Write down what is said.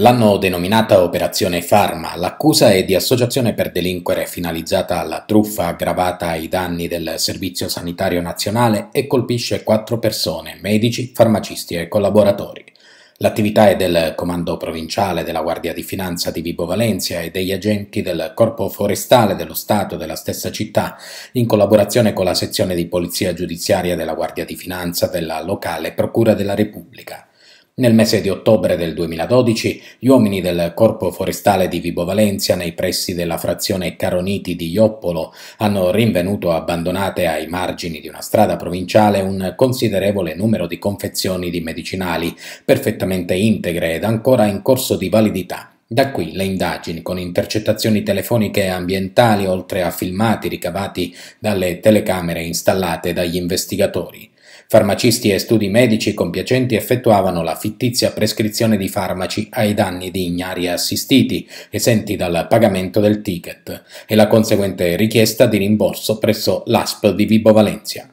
L'hanno denominata Operazione Pharma. L'accusa è di associazione per delinquere finalizzata alla truffa aggravata ai danni del Servizio Sanitario Nazionale e colpisce quattro persone, medici, farmacisti e collaboratori. L'attività è del Comando Provinciale della Guardia di Finanza di Vibo Valencia e degli agenti del Corpo Forestale dello Stato della stessa città, in collaborazione con la sezione di Polizia Giudiziaria della Guardia di Finanza della locale Procura della Repubblica. Nel mese di ottobre del 2012, gli uomini del Corpo Forestale di Vibo Valencia, nei pressi della frazione Caroniti di Ioppolo, hanno rinvenuto abbandonate ai margini di una strada provinciale un considerevole numero di confezioni di medicinali, perfettamente integre ed ancora in corso di validità. Da qui le indagini con intercettazioni telefoniche e ambientali oltre a filmati ricavati dalle telecamere installate dagli investigatori. Farmacisti e studi medici compiacenti effettuavano la fittizia prescrizione di farmaci ai danni di ignari assistiti, esenti dal pagamento del ticket, e la conseguente richiesta di rimborso presso l'ASP di Vibo Valencia.